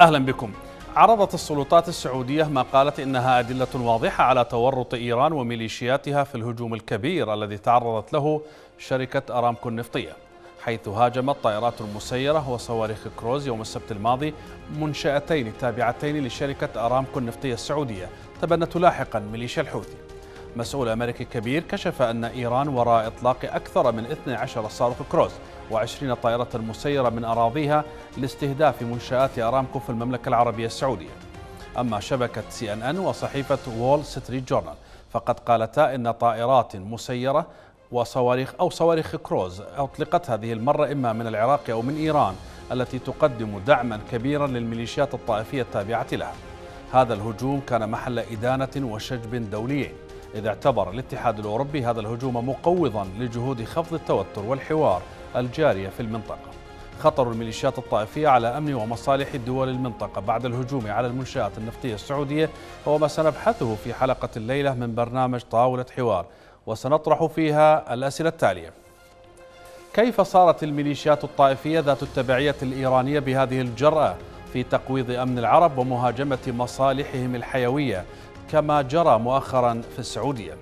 أهلا بكم عرضت السلطات السعودية ما قالت إنها أدلة واضحة على تورط إيران وميليشياتها في الهجوم الكبير الذي تعرضت له شركة أرامكو النفطية حيث هاجمت طائرات المسيرة وصواريخ كروز يوم السبت الماضي منشأتين تابعتين لشركة أرامكو النفطية السعودية تبنت لاحقا ميليشيا الحوثي مسؤول أمريكي كبير كشف أن إيران وراء إطلاق أكثر من 12 صاروخ كروز و20 طائرة مسيرة من أراضيها لاستهداف منشآت أرامكو في المملكة العربية السعودية أما شبكة سي أن أن وصحيفة وول ستريت جورنال فقد قالتا إن طائرات مسيرة وصواريخ أو صواريخ كروز أطلقت هذه المرة إما من العراق أو من إيران التي تقدم دعما كبيرا للميليشيات الطائفية التابعة لها هذا الهجوم كان محل إدانة وشجب دولي إذ اعتبر الاتحاد الأوروبي هذا الهجوم مقوضا لجهود خفض التوتر والحوار الجارية في المنطقة خطر الميليشيات الطائفية على أمن ومصالح دول المنطقة بعد الهجوم على المنشآت النفطية السعودية هو ما سنبحثه في حلقة الليلة من برنامج طاولة حوار وسنطرح فيها الأسئلة التالية كيف صارت الميليشيات الطائفية ذات التبعية الإيرانية بهذه الجرأة في تقويض أمن العرب ومهاجمة مصالحهم الحيوية كما جرى مؤخرا في السعودية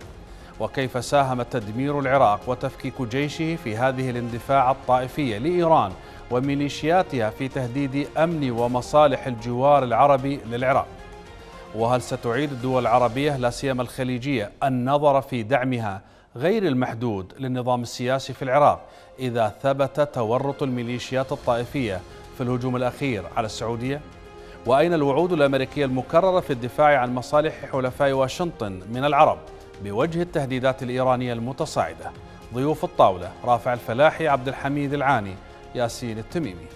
وكيف ساهم تدمير العراق وتفكيك جيشه في هذه الاندفاع الطائفية لإيران وميليشياتها في تهديد أمن ومصالح الجوار العربي للعراق وهل ستعيد الدول العربية لا سيما الخليجية النظر في دعمها غير المحدود للنظام السياسي في العراق إذا ثبت تورط الميليشيات الطائفية في الهجوم الأخير على السعودية؟ وأين الوعود الأمريكية المكررة في الدفاع عن مصالح حلفاء واشنطن من العرب بوجه التهديدات الإيرانية المتصاعدة؟ ضيوف الطاولة رافع الفلاحي عبد الحميد العاني ياسين التميمي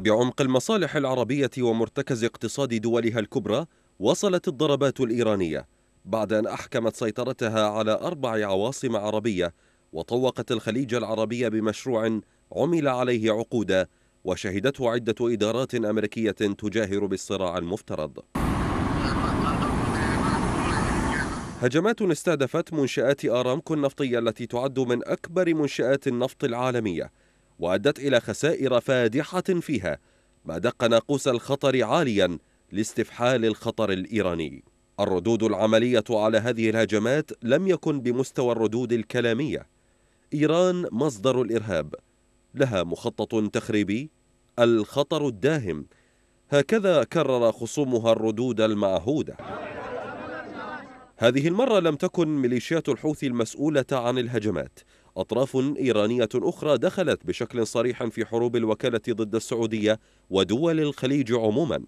بعمق المصالح العربية ومرتكز اقتصاد دولها الكبرى وصلت الضربات الإيرانية بعد أن أحكمت سيطرتها على أربع عواصم عربية وطوقت الخليج العربي بمشروع عمل عليه عقودا وشهدته عدة إدارات أمريكية تجاهر بالصراع المفترض هجمات استهدفت منشآت آرامكو النفطية التي تعد من أكبر منشآت النفط العالمية وأدت إلى خسائر فادحة فيها ما دق ناقوس الخطر عاليا لاستفحال الخطر الإيراني الردود العملية على هذه الهجمات لم يكن بمستوى الردود الكلامية إيران مصدر الإرهاب لها مخطط تخريبي الخطر الداهم هكذا كرر خصومها الردود المعهودة هذه المرة لم تكن ميليشيات الحوثي المسؤولة عن الهجمات أطراف إيرانية أخرى دخلت بشكل صريح في حروب الوكالة ضد السعودية ودول الخليج عموما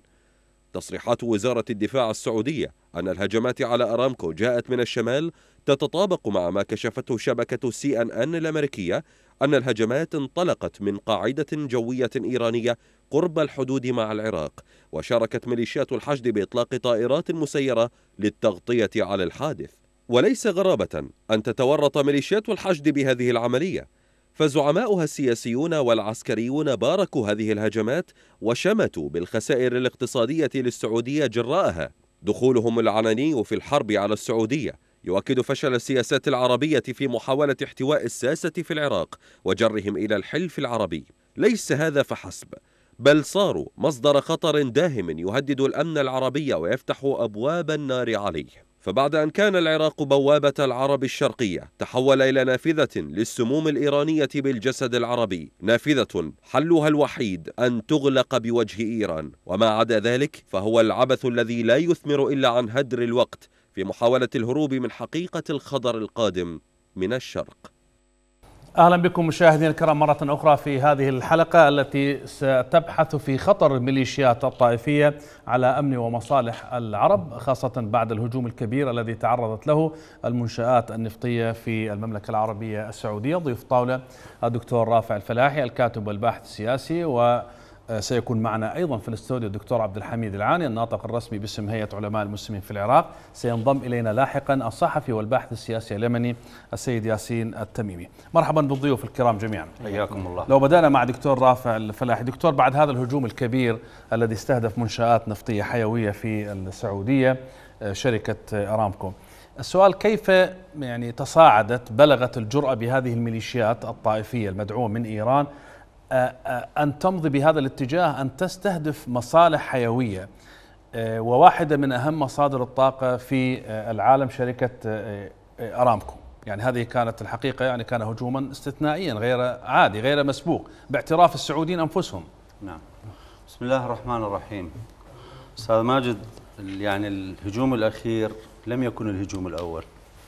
تصريحات وزارة الدفاع السعودية أن الهجمات على أرامكو جاءت من الشمال تتطابق مع ما كشفته شبكة سي أن أن الأمريكية أن الهجمات انطلقت من قاعدة جوية إيرانية قرب الحدود مع العراق وشاركت ميليشيات الحشد بإطلاق طائرات مسيرة للتغطية على الحادث وليس غرابة أن تتورط ميليشيات الحشد بهذه العملية فزعماؤها السياسيون والعسكريون باركوا هذه الهجمات وشمتوا بالخسائر الاقتصادية للسعودية جراءها دخولهم العلني في الحرب على السعودية يؤكد فشل السياسات العربية في محاولة احتواء الساسة في العراق وجرهم إلى الحلف العربي ليس هذا فحسب بل صاروا مصدر خطر داهم يهدد الأمن العربي ويفتح أبواب النار عليه فبعد أن كان العراق بوابة العرب الشرقية تحول إلى نافذة للسموم الإيرانية بالجسد العربي نافذة حلها الوحيد أن تغلق بوجه إيران وما عدا ذلك فهو العبث الذي لا يثمر إلا عن هدر الوقت في محاولة الهروب من حقيقة الخضر القادم من الشرق اهلا بكم مشاهدينا الكرام مره اخرى في هذه الحلقه التي ستبحث في خطر الميليشيات الطائفيه على امن ومصالح العرب خاصه بعد الهجوم الكبير الذي تعرضت له المنشات النفطيه في المملكه العربيه السعوديه ضيف طاوله الدكتور رافع الفلاحي الكاتب والباحث السياسي و آه، سيكون معنا أيضا في الاستوديو الدكتور عبد الحميد العاني الناطق الرسمي باسم هيئة علماء المسلمين في العراق سينضم إلينا لاحقا الصحفي والباحث السياسي اليمني السيد ياسين التميمي مرحبا بالضيوف الكرام جميعا حياكم الله لو بدأنا مع دكتور رافع الفلاحي دكتور بعد هذا الهجوم الكبير الذي استهدف منشآت نفطية حيوية في السعودية آه، شركة أرامكو السؤال كيف يعني تصاعدت بلغت الجرأة بهذه الميليشيات الطائفية المدعومة من إيران أن تمضي بهذا الاتجاه أن تستهدف مصالح حيوية وواحدة من أهم مصادر الطاقة في العالم شركة أرامكو يعني هذه كانت الحقيقة يعني كان هجوما استثنائيا غير عادي غير مسبوق باعتراف السعوديين أنفسهم نعم بسم الله الرحمن الرحيم أستاذ ماجد يعني الهجوم الأخير لم يكن الهجوم الأول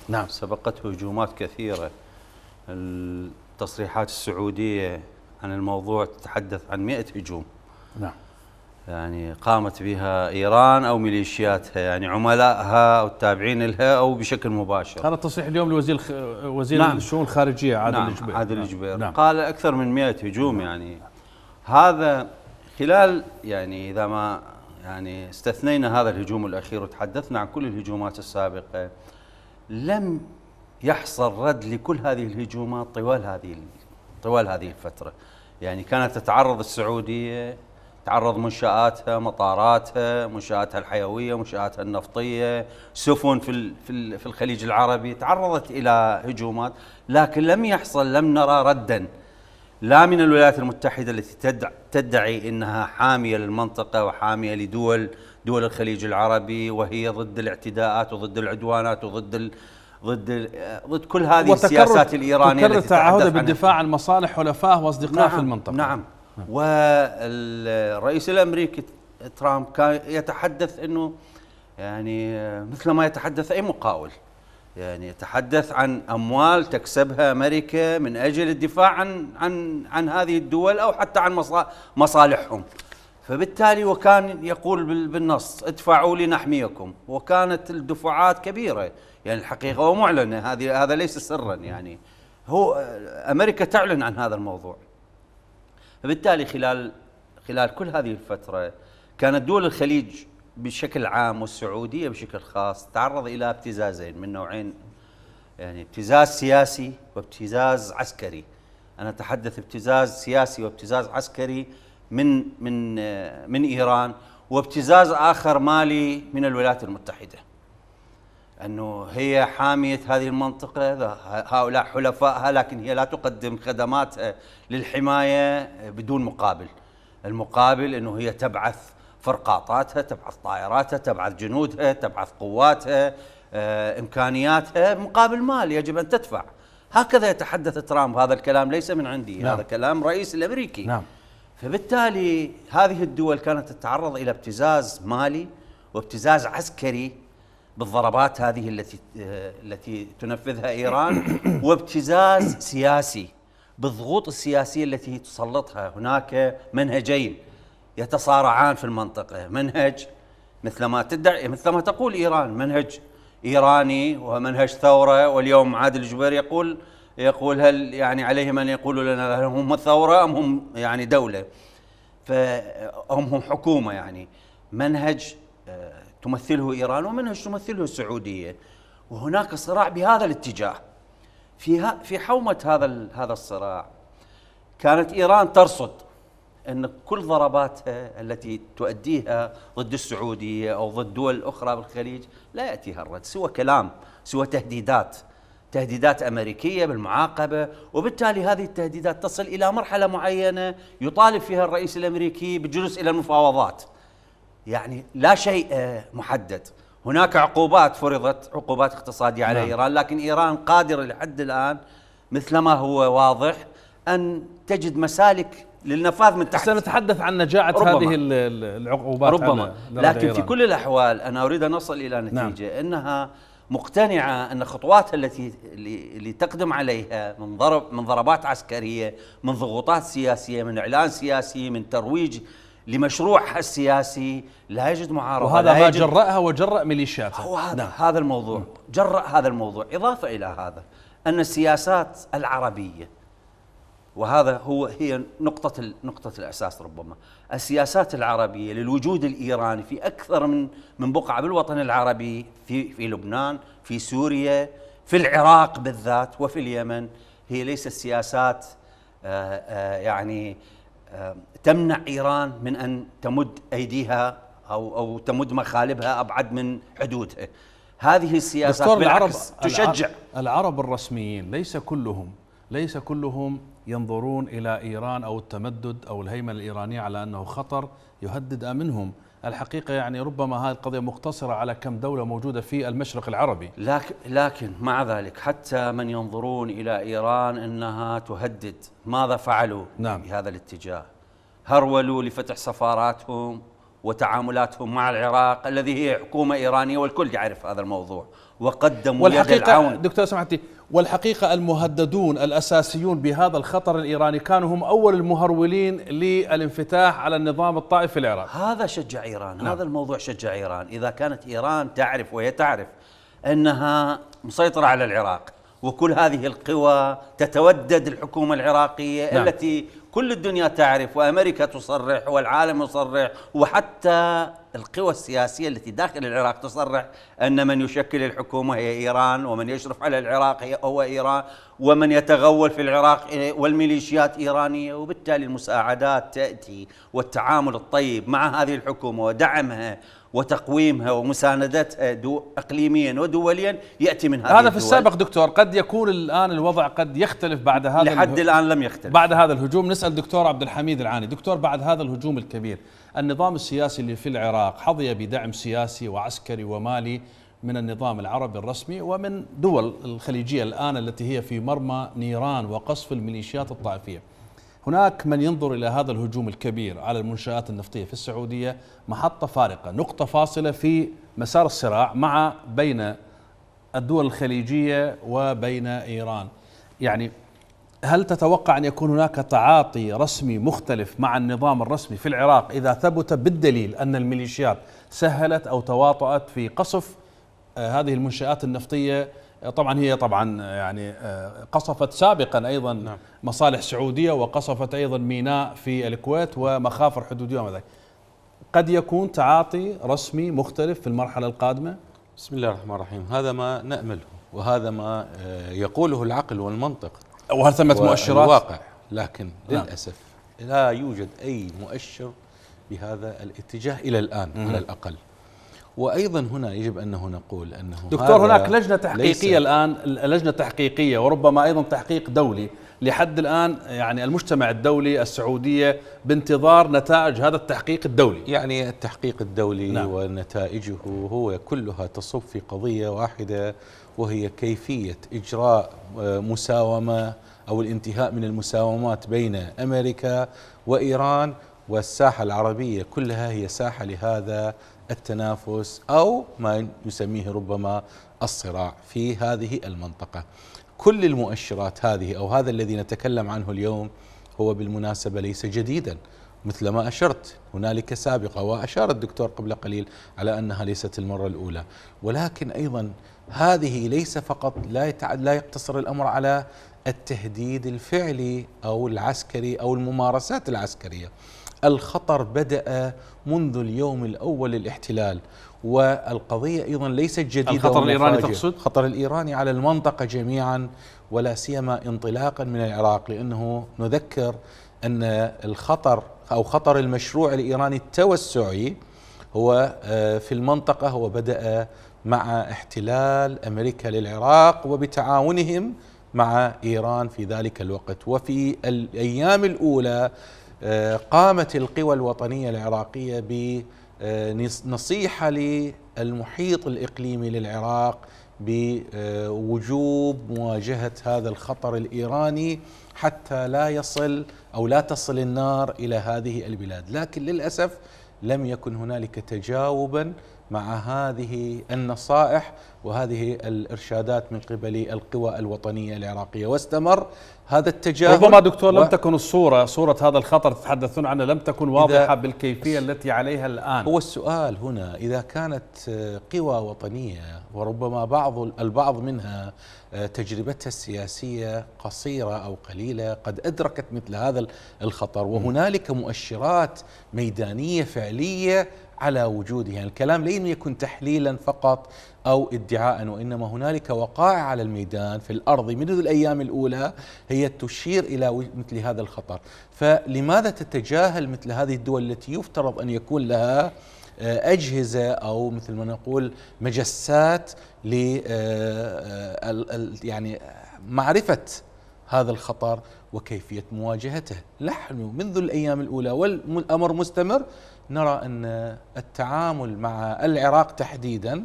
نعم سبقته هجومات كثيرة التصريحات السعودية عن الموضوع تتحدث عن 100 هجوم نعم يعني قامت بها إيران أو ميليشياتها يعني عملائها أو التابعين لها أو بشكل مباشر هذا التصريح اليوم لوزير خ... وزير نعم. الشؤون الخارجية عادل نعم. الجبير عادل نعم. الجبير نعم. قال أكثر من 100 هجوم نعم. يعني هذا خلال يعني إذا ما يعني استثنينا هذا الهجوم الأخير وتحدثنا عن كل الهجومات السابقة لم يحصل رد لكل هذه الهجومات طوال هذه طوال هذه الفترة يعني كانت تتعرض السعودية تعرض منشآتها مطاراتها منشآتها الحيوية منشآتها النفطية سفن في, في, في الخليج العربي تعرضت إلى هجومات لكن لم يحصل لم نرى ردا لا من الولايات المتحدة التي تدعي أنها حامية للمنطقة وحامية لدول دول الخليج العربي وهي ضد الاعتداءات وضد العدوانات وضد ضد ضد كل هذه السياسات الايرانيه وتكرر تعهده بالدفاع عن مصالح حلفائه واصدقائه نعم في المنطقه نعم. نعم والرئيس الامريكي ترامب كان يتحدث انه يعني مثل ما يتحدث اي مقاول يعني يتحدث عن اموال تكسبها امريكا من اجل الدفاع عن عن عن هذه الدول او حتى عن مصالحهم فبالتالي وكان يقول بالنص ادفعوا لنحميكم وكانت الدفعات كبيرة يعني الحقيقة ومعلنة هذه هذا ليس سرا يعني هو أمريكا تعلن عن هذا الموضوع فبالتالي خلال خلال كل هذه الفترة كانت دول الخليج بشكل عام والسعودية بشكل خاص تعرض إلى ابتزازين من نوعين يعني ابتزاز سياسي وابتزاز عسكري أنا أتحدث ابتزاز سياسي وابتزاز عسكري من من آه، من ايران وابتزاز اخر مالي من الولايات المتحده. انه هي حاميه هذه المنطقه هؤلاء حلفائها لكن هي لا تقدم خدماتها للحمايه بدون مقابل. المقابل انه هي تبعث فرقاطاتها، تبعث طائراتها، تبعث جنودها، تبعث قواتها، آه، امكانياتها مقابل مال يجب ان تدفع. هكذا يتحدث ترامب هذا الكلام ليس من عندي نعم. هذا كلام رئيس الامريكي نعم. فبالتالي هذه الدول كانت تتعرض الى ابتزاز مالي وابتزاز عسكري بالضربات هذه التي آه، التي تنفذها ايران وابتزاز سياسي بالضغوط السياسيه التي تسلطها هناك منهجين يتصارعان في المنطقه منهج مثل ما تدعي مثل ما تقول ايران منهج ايراني ومنهج ثوره واليوم عادل الجبير يقول يقول هل يعني عليهم ان يقولوا لنا هل هم ثوره ام هم يعني دوله؟ فهم هم حكومه يعني منهج آه، تمثله ايران ومنهج تمثله السعوديه وهناك صراع بهذا الاتجاه في في حومه هذا هذا الصراع كانت ايران ترصد ان كل ضرباتها التي تؤديها ضد السعوديه او ضد دول اخرى بالخليج لا ياتيها الرد سوى كلام سوى تهديدات تهديدات امريكيه بالمعاقبه وبالتالي هذه التهديدات تصل الى مرحله معينه يطالب فيها الرئيس الامريكي بالجلوس الى المفاوضات يعني لا شيء آه، محدد هناك عقوبات فرضت عقوبات اقتصاديه على نعم. ايران لكن ايران قادره لحد الان مثل ما هو واضح ان تجد مسالك للنفاذ من تحت سنتحدث عن نجاعة ربما. هذه العقوبات ربما لكن إيران. في كل الأحوال أنا أريد أن أصل إلى نعم. نتيجة نعم. أنها مقتنعه ان خطواتها التي اللي تقدم عليها من ضرب من ضربات عسكريه، من ضغوطات سياسيه، من اعلان سياسي، من ترويج لمشروعها السياسي لا يجد معارضه وهذا ما جرأها وجرأ ميليشياتها هذا, نعم. هذا الموضوع جرأ هذا الموضوع إضافة إلى هذا أن السياسات العربية وهذا هو هي نقطة نقطة الأساس ربما السياسات العربية للوجود الإيراني في أكثر من من بقعة بالوطن العربي في في لبنان في سوريا في العراق بالذات وفي اليمن هي ليست سياسات آه، آه، يعني آه، تمنع إيران من أن تمد أيديها أو أو تمد مخالبها أبعد من حدودها هذه السياسات بالعكس العرب تشجع العرب الرسميين ليس كلهم ليس كلهم ينظرون إلى إيران أو التمدد أو الهيمنة الإيرانية على أنه خطر يهدد أمنهم الحقيقة يعني ربما هذه القضية مقتصرة على كم دولة موجودة في المشرق العربي لكن, لكن مع ذلك حتى من ينظرون إلى إيران أنها تهدد ماذا فعلوا نعم. بهذا الاتجاه هرولوا لفتح سفاراتهم وتعاملاتهم مع العراق الذي هي حكومة إيرانية والكل يعرف هذا الموضوع وقدموا والحقيقة يد العون دكتور سمعتي والحقيقة المهددون الأساسيون بهذا الخطر الإيراني كانوا هم أول المهرولين للانفتاح على النظام الطائفي العراقي هذا شجع إيران نعم. هذا الموضوع شجع إيران إذا كانت إيران تعرف وهي تعرف أنها مسيطرة على العراق وكل هذه القوى تتودد الحكومة العراقية نعم. التي كل الدنيا تعرف وأمريكا تصرح والعالم يصرح وحتى القوى السياسية التي داخل العراق تصرح أن من يشكل الحكومة هي إيران ومن يشرف على العراق هو إيران ومن يتغول في العراق والميليشيات إيرانية وبالتالي المساعدات تأتي والتعامل الطيب مع هذه الحكومة ودعمها وتقويمها ومساندتها اقليميا ودوليا ياتي من هذه هذا في السابق دكتور قد يكون الان الوضع قد يختلف بعد هذا لحد الهجوم الان لم يختلف بعد هذا الهجوم نسال دكتور عبد الحميد العاني دكتور بعد هذا الهجوم الكبير النظام السياسي اللي في العراق حظي بدعم سياسي وعسكري ومالي من النظام العربي الرسمي ومن دول الخليجيه الان التي هي في مرمى نيران وقصف الميليشيات الطائفيه هناك من ينظر إلى هذا الهجوم الكبير على المنشآت النفطية في السعودية محطة فارقة نقطة فاصلة في مسار الصراع مع بين الدول الخليجية وبين إيران يعني هل تتوقع أن يكون هناك تعاطي رسمي مختلف مع النظام الرسمي في العراق إذا ثبت بالدليل أن الميليشيات سهلت أو تواطأت في قصف آه، هذه المنشآت النفطية طبعا هي طبعا يعني آه، قصفت سابقا ايضا نعم. مصالح سعوديه وقصفت ايضا ميناء في الكويت ومخافر حدوديه وما ذلك. قد يكون تعاطي رسمي مختلف في المرحله القادمه؟ بسم الله الرحمن الرحيم، هذا ما نامله وهذا ما آه، يقوله العقل والمنطق. وهل ثمة مؤشرات؟ الواقع لكن نعم. للاسف لا يوجد اي مؤشر بهذا الاتجاه الى الان على الاقل. وايضا هنا يجب انه نقول انه دكتور هناك لجنه تحقيقيه الان لجنه تحقيقيه وربما ايضا تحقيق دولي لحد الان يعني المجتمع الدولي السعوديه بانتظار نتائج هذا التحقيق الدولي يعني التحقيق الدولي نعم. ونتائجه هو كلها تصب في قضيه واحده وهي كيفيه اجراء آه، مساومه او الانتهاء من المساومات بين امريكا وايران والساحه العربيه كلها هي ساحه لهذا التنافس او ما نسميه ربما الصراع في هذه المنطقه. كل المؤشرات هذه او هذا الذي نتكلم عنه اليوم هو بالمناسبه ليس جديدا مثل ما اشرت هنالك سابقه واشار الدكتور قبل قليل على انها ليست المره الاولى ولكن ايضا هذه ليس فقط لا لا يقتصر الامر على التهديد الفعلي او العسكري او الممارسات العسكريه الخطر بدا منذ اليوم الأول للاحتلال والقضية أيضا ليست جديدة الخطر الإيراني تقصد؟ خطر الإيراني على المنطقة جميعا ولا سيما انطلاقا من العراق لأنه نذكر أن الخطر أو خطر المشروع الإيراني التوسعي هو آه، في المنطقة هو بدأ مع احتلال أمريكا للعراق وبتعاونهم مع إيران في ذلك الوقت وفي الأيام الأولى آه، قامت القوى الوطنية العراقية بنصيحة للمحيط الإقليمي للعراق بوجوب مواجهة هذا الخطر الإيراني حتى لا يصل أو لا تصل النار إلى هذه البلاد لكن للأسف لم يكن هنالك تجاوبا مع هذه النصائح وهذه الارشادات من قبل القوى الوطنيه العراقيه واستمر هذا التجاهل ربما دكتور و... لم تكن الصوره صوره هذا الخطر تتحدثون عنه لم تكن واضحه بالكيفيه التي عليها الان هو السؤال هنا اذا كانت قوى وطنيه وربما بعض البعض منها آه، تجربتها السياسيه قصيره او قليله قد ادركت مثل هذا الخطر وهنالك مؤشرات ميدانيه فعليه على وجودها الكلام لن يكن تحليلا فقط أو ادعاء وإنما هنالك وقائع على الميدان في الأرض منذ الأيام الأولى هي تشير إلى مثل هذا الخطر فلماذا تتجاهل مثل هذه الدول التي يفترض أن يكون لها آه، أجهزة أو مثل ما نقول مجسات ل آه، آه، يعني معرفة هذا الخطر وكيفية مواجهته نحن منذ الأيام الأولى والأمر مستمر نرى أن التعامل مع العراق تحديدا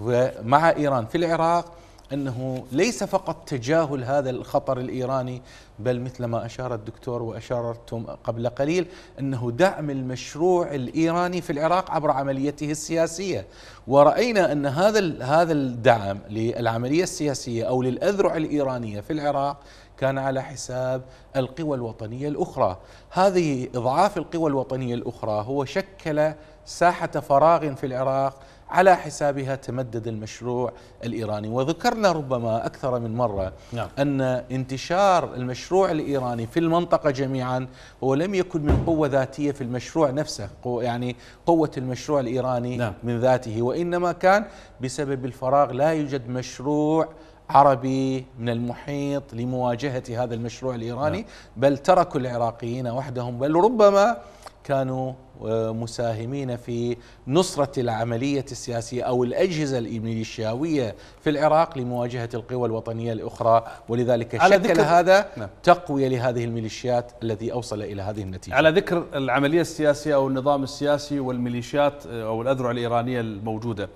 ومع إيران في العراق أنه ليس فقط تجاهل هذا الخطر الإيراني بل مثل ما أشار الدكتور وأشارتم قبل قليل أنه دعم المشروع الإيراني في العراق عبر عمليته السياسية ورأينا أن هذا هذا الدعم للعملية السياسية أو للأذرع الإيرانية في العراق كان على حساب القوى الوطنية الأخرى هذه إضعاف القوى الوطنية الأخرى هو شكل ساحة فراغ في العراق على حسابها تمدد المشروع الإيراني وذكرنا ربما أكثر من مرة نعم. أن انتشار المشروع الإيراني في المنطقة جميعا هو لم يكن من قوة ذاتية في المشروع نفسه يعني قوة المشروع الإيراني نعم. من ذاته وإنما كان بسبب الفراغ لا يوجد مشروع عربي من المحيط لمواجهة هذا المشروع الإيراني نعم. بل تركوا العراقيين وحدهم بل ربما كانوا آه، مساهمين في نصرة العملية السياسية أو الأجهزة الميليشياوية في العراق لمواجهة القوى الوطنية الأخرى ولذلك على شكل ذكر هذا نعم. تقوية لهذه الميليشيات الذي أوصل إلى هذه النتيجة على ذكر العملية السياسية أو النظام السياسي والميليشيات آه، أو الأذرع الإيرانية الموجودة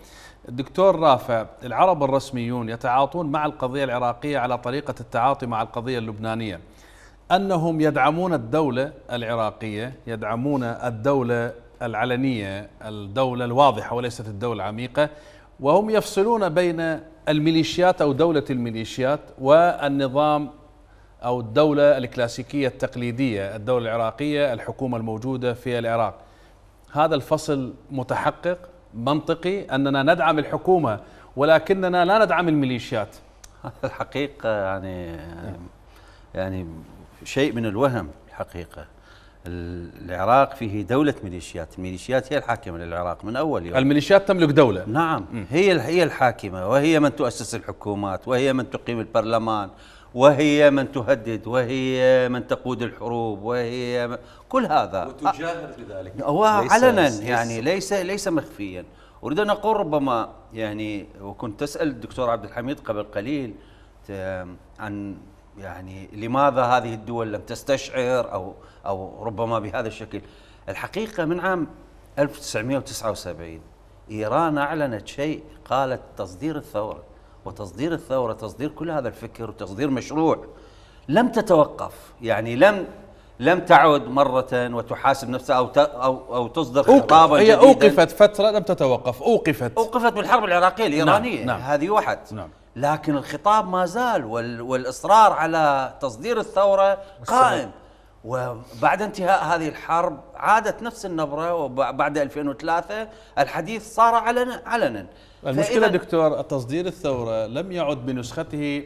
دكتور رافع العرب الرسميون يتعاطون مع القضية العراقية على طريقة التعاطي مع القضية اللبنانية أنهم يدعمون الدولة العراقية يدعمون الدولة العلنية الدولة الواضحة وليست الدولة العميقة وهم يفصلون بين الميليشيات أو دولة الميليشيات والنظام أو الدولة الكلاسيكية التقليدية الدولة العراقية الحكومة الموجودة في العراق هذا الفصل متحقق منطقي أننا ندعم الحكومة ولكننا لا ندعم الميليشيات الحقيقة يعني يعني شيء من الوهم الحقيقة العراق فيه دولة ميليشيات الميليشيات هي الحاكمة للعراق من أول يوم الميليشيات تملك دولة نعم هي هي الحاكمة وهي من تؤسس الحكومات وهي من تقيم البرلمان وهي من تهدد وهي من تقود الحروب وهي كل هذا وتجاهر بذلك هو علنا يعني ليس ليس مخفيا اريد ان اقول ربما يعني وكنت تسال الدكتور عبد الحميد قبل قليل عن يعني لماذا هذه الدول لم تستشعر او او ربما بهذا الشكل الحقيقه من عام 1979 ايران اعلنت شيء قالت تصدير الثوره وتصدير الثورة تصدير كل هذا الفكر وتصدير مشروع لم تتوقف يعني لم لم تعد مرة وتحاسب نفسها أو أو أو تصدر خطابا هي أوقفت فترة لم تتوقف أوقفت أوقفت بالحرب العراقية نعم، الإيرانية نعم نعم هذه واحد نعم لكن الخطاب ما زال والإصرار على تصدير الثورة قائم وبعد انتهاء هذه الحرب عادت نفس النبرة وبعد 2003 الحديث صار علنا علنا المشكله دكتور تصدير الثوره لم يعد بنسخته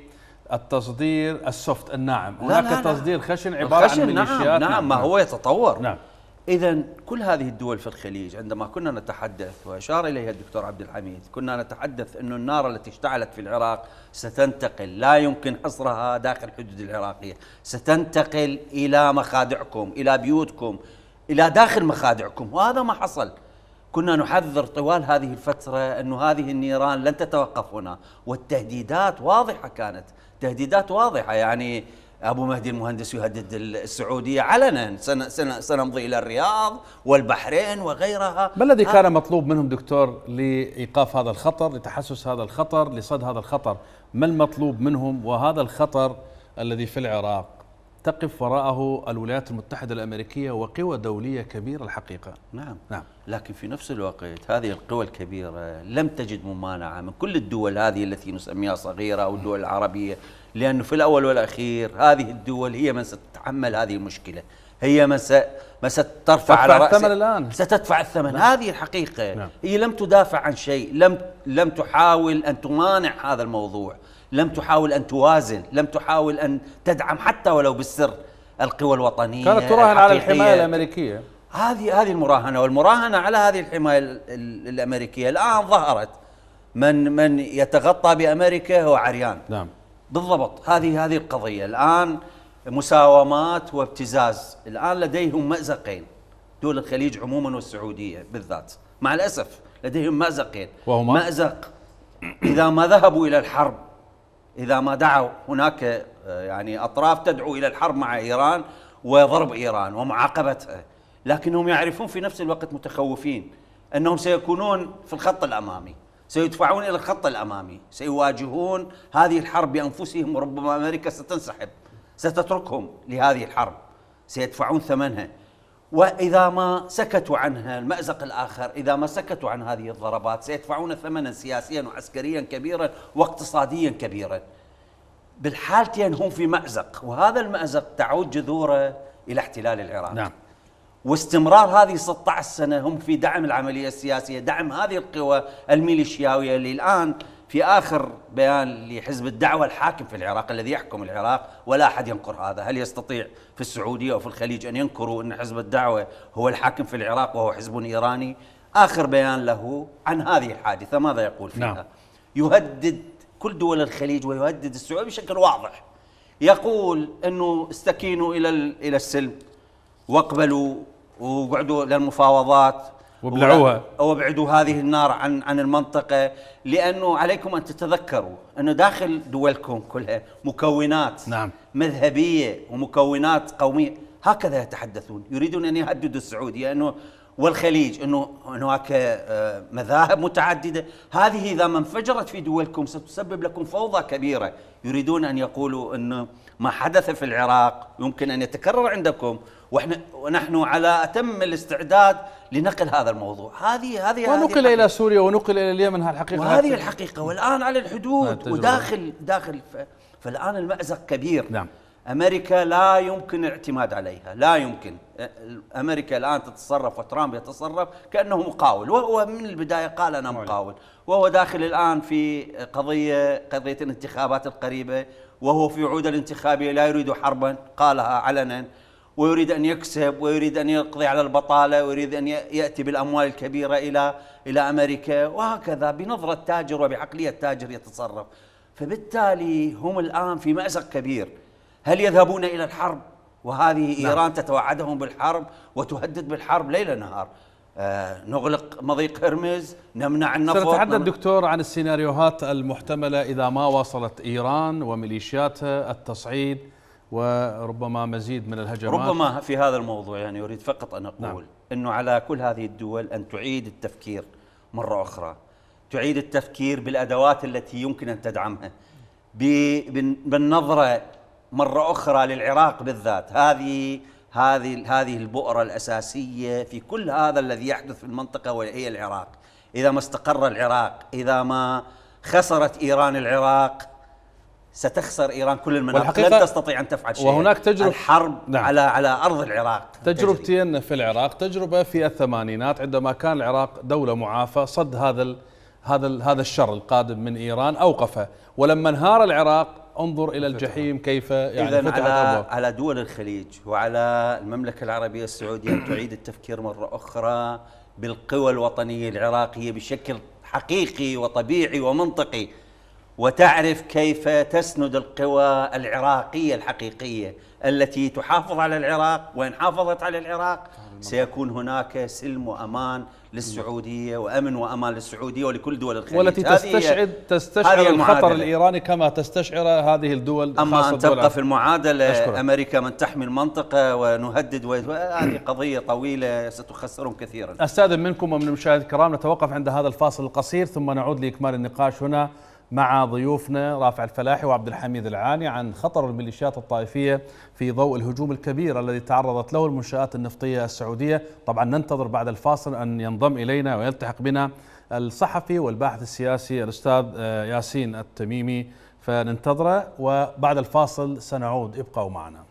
التصدير السوفت الناعم هناك لا لا تصدير خشن عباره عن نعم، ميليشيات نعم, نعم, نعم ما هو يتطور نعم اذا كل هذه الدول في الخليج عندما كنا نتحدث واشار اليها الدكتور عبد الحميد كنا نتحدث انه النار التي اشتعلت في العراق ستنتقل لا يمكن حصرها داخل الحدود العراقيه ستنتقل الى مخادعكم الى بيوتكم الى داخل مخادعكم وهذا ما حصل كنا نحذر طوال هذه الفترة أن هذه النيران لن تتوقف هنا والتهديدات واضحة كانت تهديدات واضحة يعني أبو مهدي المهندس يهدد السعودية علنا سنمضي إلى الرياض والبحرين وغيرها ما الذي كان مطلوب منهم دكتور لإيقاف هذا الخطر لتحسس هذا الخطر لصد هذا الخطر ما المطلوب منهم وهذا الخطر الذي في العراق تقف وراءه الولايات المتحدة الأمريكية وقوى دولية كبيرة الحقيقة نعم نعم لكن في نفس الوقت هذه القوى الكبيرة لم تجد ممانعة من كل الدول هذه التي نسميها صغيرة أو الدول العربية لأنه في الأول والأخير هذه الدول هي من ستتحمل هذه المشكلة هي من ما سترفع على رأسها الثمن الآن ستدفع الثمن نعم. هذه الحقيقة نعم. هي لم تدافع عن شيء لم لم تحاول أن تمانع هذا الموضوع لم تحاول أن توازن لم تحاول أن تدعم حتى ولو بالسر القوى الوطنية كانت تراهن على الحماية الأمريكية هذه هذه المراهنة والمراهنة على هذه الحماية الأمريكية الآن ظهرت من من يتغطى بأمريكا هو عريان نعم بالضبط هذه هذه القضية الآن مساومات وابتزاز الآن لديهم مأزقين دول الخليج عموما والسعودية بالذات مع الأسف لديهم مأزقين وهما مأزق إذا ما ذهبوا إلى الحرب إذا ما دعوا هناك آه، يعني أطراف تدعو إلى الحرب مع إيران وضرب إيران ومعاقبتها آه، لكنهم يعرفون في نفس الوقت متخوفين أنهم سيكونون في الخط الأمامي سيدفعون إلى الخط الأمامي سيواجهون هذه الحرب بأنفسهم وربما أمريكا ستنسحب ستتركهم لهذه الحرب سيدفعون ثمنها واذا ما سكتوا عنها المازق الاخر اذا ما سكتوا عن هذه الضربات سيدفعون ثمنا سياسيا وعسكريا كبيرا واقتصاديا كبيرا. بالحالتين هم في مازق وهذا المازق تعود جذوره الى احتلال العراق. نعم. واستمرار هذه 16 سنه هم في دعم العمليه السياسيه، دعم هذه القوى الميليشياويه اللي الان في آخر بيان لحزب الدعوة الحاكم في العراق الذي يحكم العراق ولا أحد ينكر هذا هل يستطيع في السعودية أو في الخليج أن ينكروا أن حزب الدعوة هو الحاكم في العراق وهو حزب إيراني آخر بيان له عن هذه الحادثة ماذا يقول فيها نعم. يهدد كل دول الخليج ويهدد السعودية بشكل واضح يقول أنه استكينوا إلى إلى السلم واقبلوا وقعدوا للمفاوضات وابلعوها وابعدوا هذه النار عن عن المنطقه لانه عليكم ان تتذكروا انه داخل دولكم كلها مكونات نعم مذهبيه ومكونات قوميه هكذا يتحدثون يريدون ان يهددوا السعوديه انه والخليج انه هناك آه، مذاهب متعدده هذه اذا ما انفجرت في دولكم ستسبب لكم فوضى كبيره يريدون ان يقولوا انه ما حدث في العراق يمكن ان يتكرر عندكم واحنا ونحن على اتم الاستعداد لنقل هذا الموضوع هذه هذه ونقل الى سوريا ونقل الى اليمن الحقيقه وهذه الحقيقه والان على الحدود آه، وداخل داخل فالان المازق كبير نعم امريكا لا يمكن الاعتماد عليها لا يمكن امريكا الان تتصرف وترامب يتصرف كانه مقاول وهو من البدايه قال انا مقاول وهو داخل الان في قضيه قضيه الانتخابات القريبه وهو في عوده الانتخابيه لا يريد حربا قالها علنا ويريد أن يكسب ويريد أن يقضي على البطالة ويريد أن يأتي بالأموال الكبيرة إلى إلى أمريكا وهكذا بنظرة تاجر وبعقلية تاجر يتصرف فبالتالي هم الآن في مأزق كبير هل يذهبون إلى الحرب وهذه ايران نعم. إيران تتوعدهم بالحرب وتهدد بالحرب ليل نهار آه نغلق مضيق هرمز نمنع النفط سنتحدث نمنع دكتور عن السيناريوهات المحتملة إذا ما واصلت إيران وميليشياتها التصعيد وربما مزيد من الهجمات ربما في هذا الموضوع يعني أريد فقط أن نعم. أقول نعم. أنه على كل هذه الدول أن تعيد التفكير مرة أخرى تعيد التفكير بالأدوات التي يمكن أن تدعمها بالنظرة مرة أخرى للعراق بالذات هذه هذه هذه البؤرة الأساسية في كل هذا الذي يحدث في المنطقة وهي العراق إذا ما استقر العراق إذا ما خسرت إيران العراق ستخسر ايران كل المناطق لن تستطيع ان تفعل شيء وهناك تجربه الحرب نعم. على على ارض العراق تجربتي تجربتين في العراق تجربه في الثمانينات عندما كان العراق دوله معافى صد هذا الـ هذا الـ هذا الشر القادم من ايران اوقفه ولما انهار العراق انظر الى الجحيم كيف يعني اذا على على دول الخليج وعلى المملكه العربيه السعوديه ان تعيد التفكير مره اخرى بالقوى الوطنيه العراقيه بشكل حقيقي وطبيعي ومنطقي وتعرف كيف تسند القوى العراقيه الحقيقيه التي تحافظ على العراق وان حافظت على العراق سيكون هناك سلم وامان للسعوديه وامن وامان للسعوديه ولكل دول الخليج والتي تستشعر تستشعر الخطر الايراني كما تستشعر هذه الدول اما ان تبقى في المعادله أشكرك. امريكا من تحمي المنطقه ونهدد هذه قضيه طويله ستخسرهم كثيرا استاذن منكم ومن المشاهدين الكرام نتوقف عند هذا الفاصل القصير ثم نعود لاكمال النقاش هنا مع ضيوفنا رافع الفلاحي وعبد الحميد العاني عن خطر الميليشيات الطائفية في ضوء الهجوم الكبير الذي تعرضت له المنشآت النفطية السعودية طبعا ننتظر بعد الفاصل أن ينضم إلينا ويلتحق بنا الصحفي والباحث السياسي الأستاذ آه، ياسين التميمي فننتظره وبعد الفاصل سنعود ابقوا معنا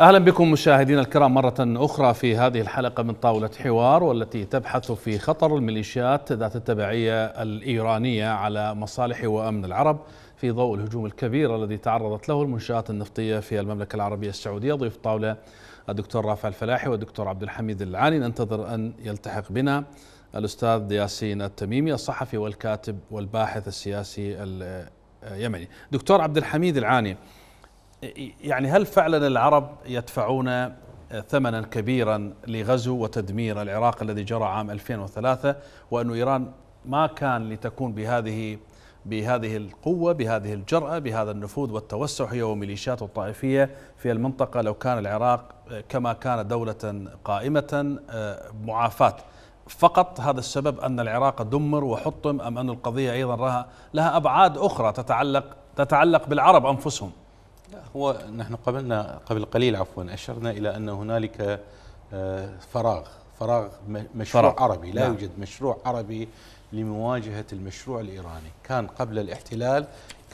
اهلا بكم مشاهدينا الكرام مره اخرى في هذه الحلقه من طاوله حوار والتي تبحث في خطر الميليشيات ذات التبعيه الايرانيه على مصالح وامن العرب في ضوء الهجوم الكبير الذي تعرضت له المنشات النفطيه في المملكه العربيه السعوديه ضيف طاوله الدكتور رافع الفلاحي والدكتور عبد الحميد العاني ننتظر ان يلتحق بنا الاستاذ ياسين التميمي الصحفي والكاتب والباحث السياسي اليمني دكتور عبد الحميد العاني يعني هل فعلا العرب يدفعون ثمنا كبيرا لغزو وتدمير العراق الذي جرى عام 2003 وأن إيران ما كان لتكون بهذه بهذه القوة بهذه الجرأة بهذا النفوذ والتوسع هي وميليشيات الطائفية في المنطقة لو كان العراق كما كان دولة قائمة آه، معافاة فقط هذا السبب أن العراق دمر وحطم أم أن القضية أيضا لها, لها أبعاد أخرى تتعلق تتعلق بالعرب أنفسهم هو نحن قبلنا قبل قليل عفوا أشرنا إلى أن هنالك آه، فراغ فراغ مشروع فراغ. عربي لا نعم. يوجد مشروع عربي لمواجهة المشروع الإيراني كان قبل الاحتلال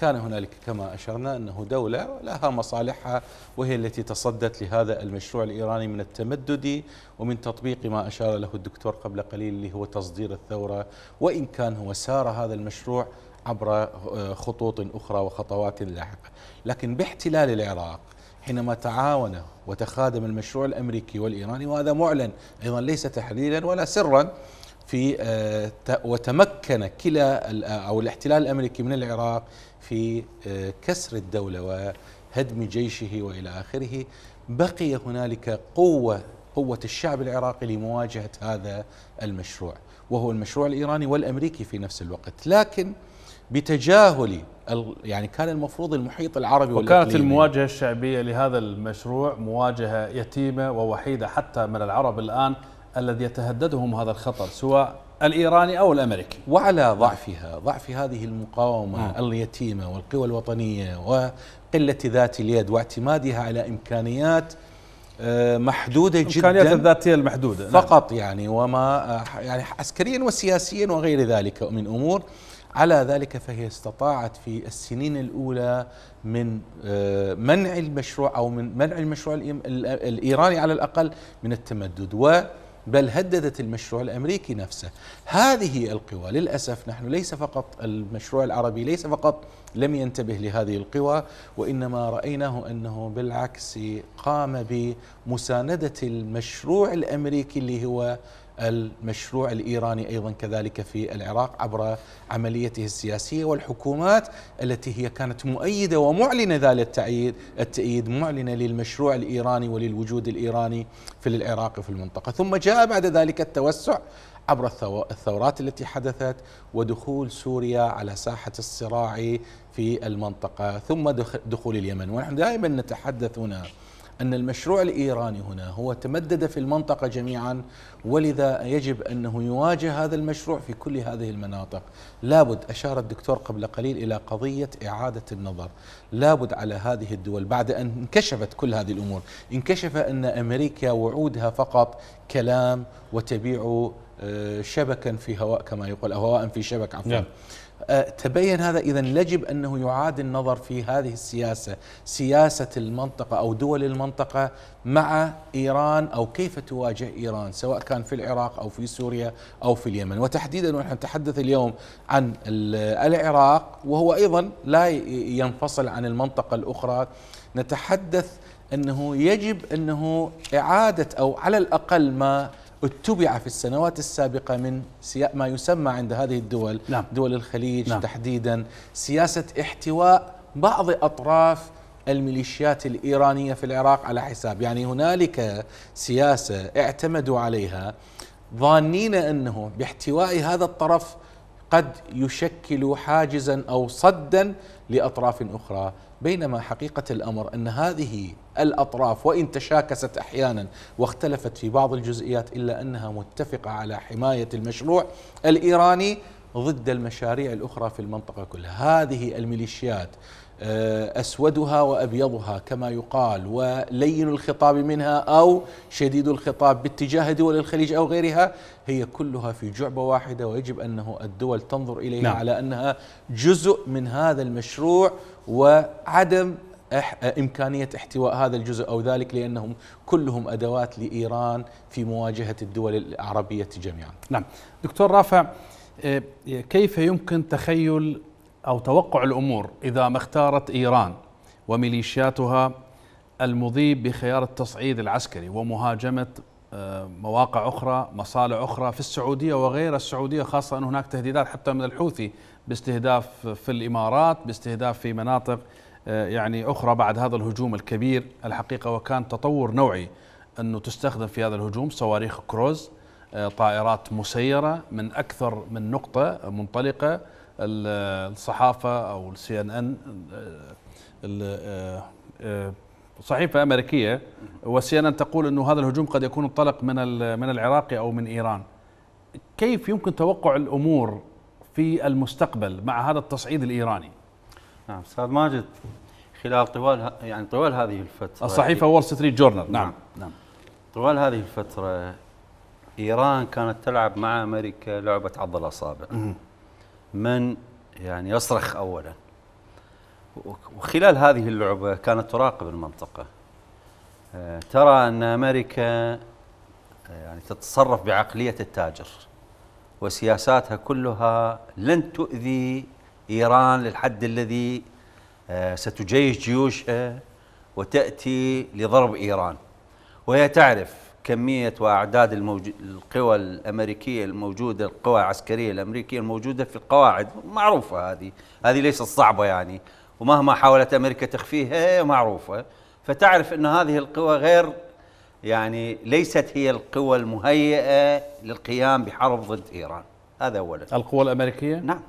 كان هنالك كما أشرنا أنه دولة لها مصالحها وهي التي تصدت لهذا المشروع الإيراني من التمدد ومن تطبيق ما أشار له الدكتور قبل قليل اللي هو تصدير الثورة وإن كان هو سار هذا المشروع عبر آه، خطوط أخرى وخطوات لاحقة لكن باحتلال العراق حينما تعاون وتخادم المشروع الأمريكي والإيراني وهذا معلن أيضا ليس تحليلا ولا سرا في آه، وتمكن كلا آه، أو الاحتلال الأمريكي من العراق في كسر الدولة وهدم جيشه وإلى آخره بقي هنالك قوة قوة الشعب العراقي لمواجهة هذا المشروع وهو المشروع الإيراني والأمريكي في نفس الوقت لكن بتجاهل يعني كان المفروض المحيط العربي وكانت المواجهة الشعبية لهذا المشروع مواجهة يتيمة ووحيدة حتى من العرب الآن الذي يتهددهم هذا الخطر سواء الإيراني أو الأمريكي وعلى ضعفها ضعف هذه المقاومة م. اليتيمة والقوى الوطنية وقلة ذات اليد واعتمادها على إمكانيات آه، محدودة جدا الإمكانيات الذاتية المحدودة نعم. فقط يعني وما آه، يعني عسكريا وسياسيا وغير ذلك من أمور على ذلك فهي استطاعت في السنين الأولى من آه، منع المشروع أو من منع المشروع الإيراني على الأقل من التمدد و بل هددت المشروع الامريكي نفسه. هذه القوى للاسف نحن ليس فقط المشروع العربي ليس فقط لم ينتبه لهذه القوى وانما رايناه انه بالعكس قام بمسانده المشروع الامريكي اللي هو المشروع الايراني ايضا كذلك في العراق عبر عمليته السياسيه والحكومات التي هي كانت مؤيده ومعلنه ذلك التأييد التأييد معلنه للمشروع الايراني وللوجود الايراني في العراق وفي المنطقه، ثم جاء بعد ذلك التوسع عبر الثورات التي حدثت ودخول سوريا على ساحه الصراع في المنطقه، ثم دخول اليمن، ونحن دائما نتحدث هنا أن المشروع الإيراني هنا هو تمدد في المنطقة جميعا ولذا يجب أنه يواجه هذا المشروع في كل هذه المناطق لابد أشار الدكتور قبل قليل إلى قضية إعادة النظر لابد على هذه الدول بعد أن انكشفت كل هذه الأمور انكشف أن أمريكا وعودها فقط كلام وتبيع آه، شبكا في هواء كما يقول أو هواء في شبك عفوا yeah. نعم. أه، تبين هذا إذا يجب أنه يعاد النظر في هذه السياسة سياسة المنطقة أو دول المنطقة مع إيران أو كيف تواجه إيران سواء كان في العراق أو في سوريا أو في اليمن وتحديدا ونحن نتحدث اليوم عن العراق وهو أيضا لا ينفصل عن المنطقة الأخرى نتحدث أنه يجب أنه إعادة أو على الأقل ما اتبع في السنوات السابقة من ما يسمى عند هذه الدول نعم. دول الخليج نعم. تحديدا سياسة احتواء بعض أطراف الميليشيات الإيرانية في العراق على حساب يعني هنالك سياسة اعتمدوا عليها ظانين أنه باحتواء هذا الطرف قد يشكل حاجزا أو صدا لأطراف أخرى بينما حقيقة الأمر أن هذه الأطراف وإن تشاكست أحيانا واختلفت في بعض الجزئيات إلا أنها متفقة على حماية المشروع الإيراني ضد المشاريع الأخرى في المنطقة كلها هذه الميليشيات آه، أسودها وأبيضها كما يقال ولين الخطاب منها أو شديد الخطاب باتجاه دول الخليج أو غيرها هي كلها في جعبة واحدة ويجب أنه الدول تنظر إليها نعم. على أنها جزء من هذا المشروع وعدم إمكانية احتواء هذا الجزء أو ذلك لأنهم كلهم أدوات لإيران في مواجهة الدول العربية جميعا نعم دكتور رافع آه، كيف يمكن تخيل أو توقع الأمور إذا ما اختارت إيران وميليشياتها المضي بخيار التصعيد العسكري ومهاجمة آه، مواقع أخرى مصالع أخرى في السعودية وغير السعودية خاصة أن هناك تهديدات حتى من الحوثي باستهداف في الإمارات باستهداف في مناطق آه، يعني أخرى بعد هذا الهجوم الكبير الحقيقة وكان تطور نوعي أنه تستخدم في هذا الهجوم صواريخ كروز آه، طائرات مسيرة من أكثر من نقطة منطلقة الصحافة أو السي ان ان صحيفة أمريكية وسي ان ان تقول أنه هذا الهجوم قد يكون انطلق من من العراق أو من إيران كيف يمكن توقع الأمور في المستقبل مع هذا التصعيد الإيراني؟ نعم استاذ ماجد خلال طوال يعني طوال هذه الفتره الصحيفه وول ستريت جورنال نعم نعم طوال هذه الفتره ايران كانت تلعب مع امريكا لعبه عض الاصابع من يعني يصرخ اولا وخلال هذه اللعبه كانت تراقب المنطقه آه، ترى ان امريكا آه، يعني تتصرف بعقليه التاجر وسياساتها كلها لن تؤذي إيران للحد الذي آه، ستجيش جيوشها آه، وتأتي لضرب إيران وهي تعرف كمية وأعداد القوى الأمريكية الموجودة القوى العسكرية الأمريكية الموجودة في القواعد معروفة هذه هذه ليست صعبة يعني ومهما حاولت أمريكا تخفيها معروفة فتعرف أن هذه القوى غير يعني ليست هي القوى المهيئة للقيام بحرب ضد إيران هذا أولا القوى الأمريكية؟ نعم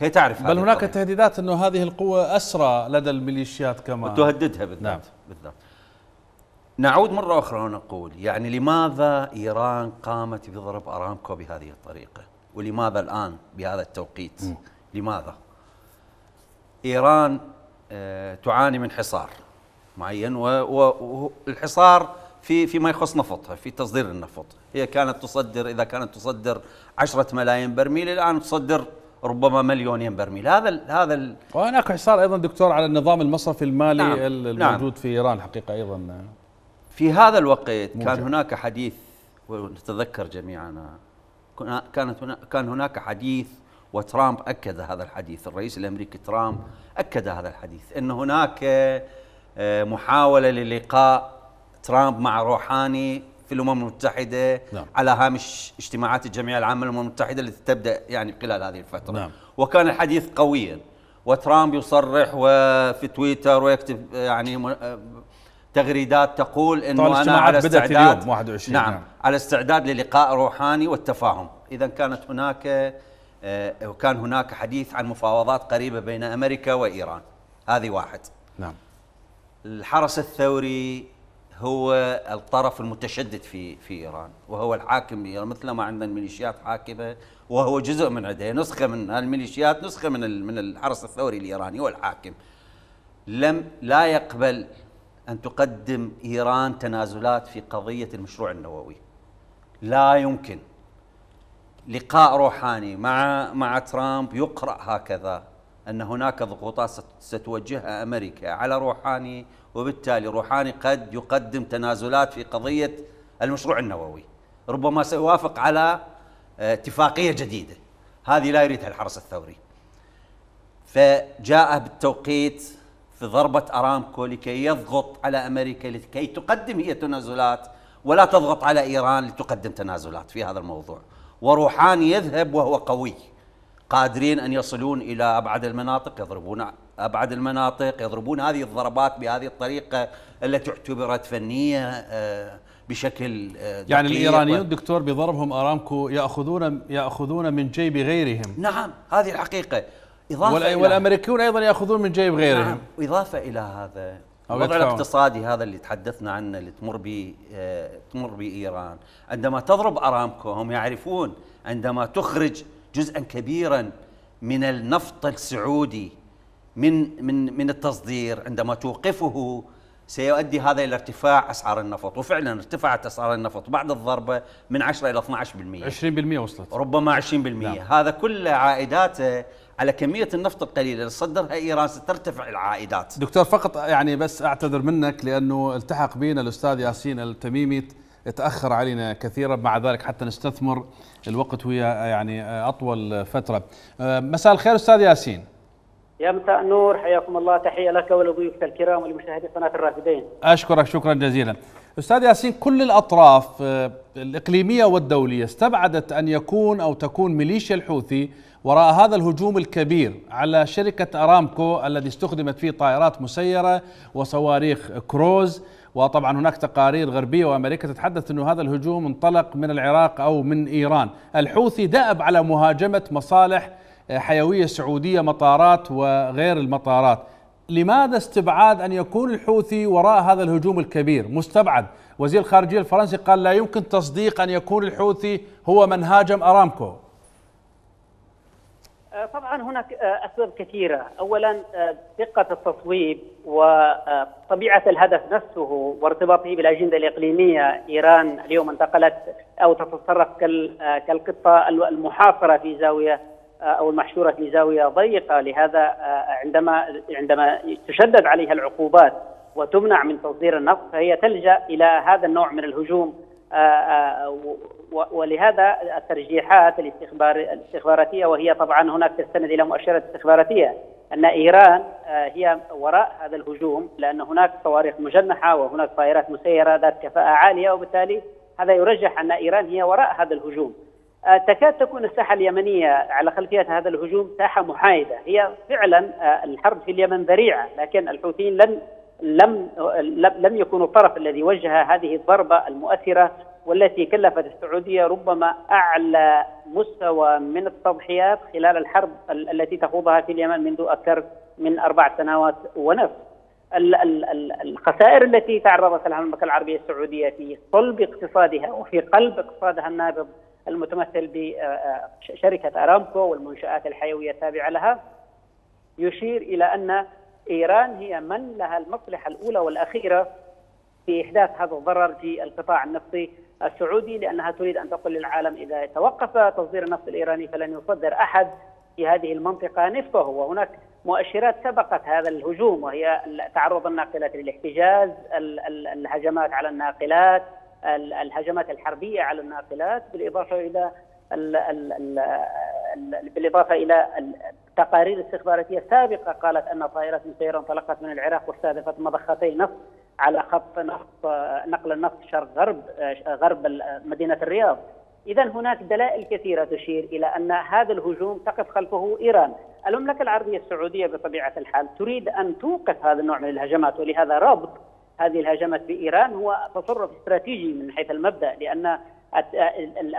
هي تعرف بل هناك القضية. تهديدات انه هذه القوه اسرى لدى الميليشيات كما تهددها بالذات نعم. بالذات نعود مره اخرى ونقول يعني لماذا ايران قامت بضرب ارامكو بهذه الطريقه ولماذا الان بهذا التوقيت م. لماذا ايران آه، تعاني من حصار معين والحصار في فيما يخص نفطها في تصدير النفط هي كانت تصدر اذا كانت تصدر 10 ملايين برميل الان تصدر ربما مليونين برميل هذا الـ هذا الـ وهناك حصار ايضا دكتور على النظام المصرفي المالي نعم, نعم. الموجود نعم في ايران الحقيقه ايضا في هذا الوقت موجه. كان هناك حديث ونتذكر جميعنا كانت هنا كان هناك حديث وترامب اكد هذا الحديث الرئيس الامريكي ترامب اكد هذا الحديث ان هناك آه، محاوله للقاء ترامب مع روحاني في الامم المتحده نعم. على هامش اجتماعات الجمعيه العامه للامم المتحده التي تبدا يعني خلال هذه الفتره نعم. وكان الحديث قويا وترامب يصرح وفي تويتر ويكتب يعني تغريدات تقول انه انا على استعداد بدأت 21 نعم, نعم على استعداد للقاء روحاني والتفاهم اذا كانت هناك وكان آه، هناك حديث عن مفاوضات قريبه بين امريكا وايران هذه واحد نعم الحرس الثوري هو الطرف المتشدد في في ايران وهو الحاكم بايران مثل ما عندنا الميليشيات حاكمه وهو جزء من عندها نسخه من الميليشيات نسخه من من الحرس الثوري الايراني هو الحاكم لم لا يقبل ان تقدم ايران تنازلات في قضيه المشروع النووي لا يمكن لقاء روحاني مع مع ترامب يقرا هكذا أن هناك ضغوطات ستوجهها أمريكا على روحاني وبالتالي روحاني قد يقدم تنازلات في قضية المشروع النووي ربما سيوافق على آه، اتفاقية جديدة هذه لا يريدها الحرس الثوري فجاء بالتوقيت في ضربة أرامكو لكي يضغط على أمريكا لكي تقدم هي تنازلات ولا تضغط على إيران لتقدم تنازلات في هذا الموضوع وروحاني يذهب وهو قوي قادرين أن يصلون إلى أبعد المناطق يضربون أبعد المناطق يضربون هذه الضربات بهذه الطريقة التي اعتبرت فنية آه، بشكل آه، يعني الايرانيون دكتور بضربهم ارامكو ياخذون ياخذون من جيب غيرهم نعم هذه الحقيقه اضافه والأ... والامريكيون ايضا ياخذون من جيب غيرهم نعم اضافه الى هذا الوضع الاقتصادي هذا اللي تحدثنا عنه اللي تمر به آه، تمر بايران عندما تضرب ارامكو هم يعرفون عندما تخرج جزءا كبيرا من النفط السعودي من من من التصدير عندما توقفه سيؤدي هذا الى ارتفاع اسعار النفط وفعلا ارتفعت اسعار النفط بعد الضربه من 10 الى 12% 20% وصلت ربما 20% نعم. هذا كله عائداته على كميه النفط القليله اللي تصدرها ايران سترتفع العائدات دكتور فقط يعني بس اعتذر منك لانه التحق بنا الاستاذ ياسين التميمي تاخر علينا كثيرا مع ذلك حتى نستثمر الوقت ويا يعني اطول فتره أه، مساء الخير استاذ ياسين يا مساء النور حياكم الله تحيه لك ولضيوفك الكرام ولمشاهدي قناه الرافدين اشكرك شكرا جزيلا استاذ ياسين كل الاطراف أه، الاقليميه والدوليه استبعدت ان يكون او تكون ميليشيا الحوثي وراء هذا الهجوم الكبير على شركه ارامكو الذي استخدمت فيه طائرات مسيره وصواريخ كروز وطبعا هناك تقارير غربية وأمريكا تتحدث أن هذا الهجوم انطلق من العراق أو من إيران الحوثي دأب على مهاجمة مصالح آه، حيوية سعودية مطارات وغير المطارات لماذا استبعاد أن يكون الحوثي وراء هذا الهجوم الكبير مستبعد وزير الخارجية الفرنسي قال لا يمكن تصديق أن يكون الحوثي هو من هاجم أرامكو آه، طبعا هناك آه، اسباب كثيره، اولا آه، دقه التصويب وطبيعه الهدف نفسه وارتباطه بالاجنده الاقليميه، ايران اليوم انتقلت او تتصرف كالقطه المحاصره في زاويه او المحشوره في زاويه ضيقه، لهذا عندما عندما تشدد عليها العقوبات وتمنع من تصدير النفط فهي تلجا الى هذا النوع من الهجوم آه، آه، ولهذا الترجيحات الاستخبار الاستخباراتيه وهي طبعا هناك تستند الى مؤشرات استخباراتيه ان ايران آه، هي وراء هذا الهجوم لان هناك صواريخ مجنحه وهناك طائرات مسيره ذات كفاءه عاليه وبالتالي هذا يرجح ان ايران هي وراء هذا الهجوم. تكاد تكون الساحه اليمنيه على خلفيه هذا الهجوم ساحه محايده، هي فعلا الحرب في اليمن ذريعه لكن الحوثيين لن لم لم يكونوا الطرف الذي وجه هذه الضربه المؤثره والتي كلفت السعوديه ربما اعلى مستوى من التضحيات خلال الحرب التي تخوضها في اليمن منذ اكثر من اربع سنوات ونصف. الخسائر التي تعرضت لها المملكه العربيه السعوديه في صلب اقتصادها وفي قلب اقتصادها النابض المتمثل بشركه ارامكو والمنشات الحيويه التابعه لها يشير الى ان إيران هي من لها المصلحة الأولى والأخيرة في إحداث هذا الضرر في القطاع النفطي السعودي لأنها تريد أن تقول للعالم إذا توقف تصدير النفط الإيراني فلن يصدر أحد في هذه المنطقة نفطه وهناك مؤشرات سبقت هذا الهجوم وهي تعرض الناقلات للاحتجاز الهجمات على الناقلات الهجمات الحربية على الناقلات بالإضافة إلى بالإضافة إلى تقارير استخباراتية سابقة قالت أن طائرات مسيرة انطلقت من العراق واستهدفت مضختي نفط على خط نفط نقل النفط شرق غرب غرب مدينة الرياض إذا هناك دلائل كثيرة تشير إلى أن هذا الهجوم تقف خلفه إيران المملكة العربية السعودية بطبيعة الحال تريد أن توقف هذا النوع من الهجمات ولهذا ربط هذه الهجمات بإيران هو تصرف استراتيجي من حيث المبدأ لأن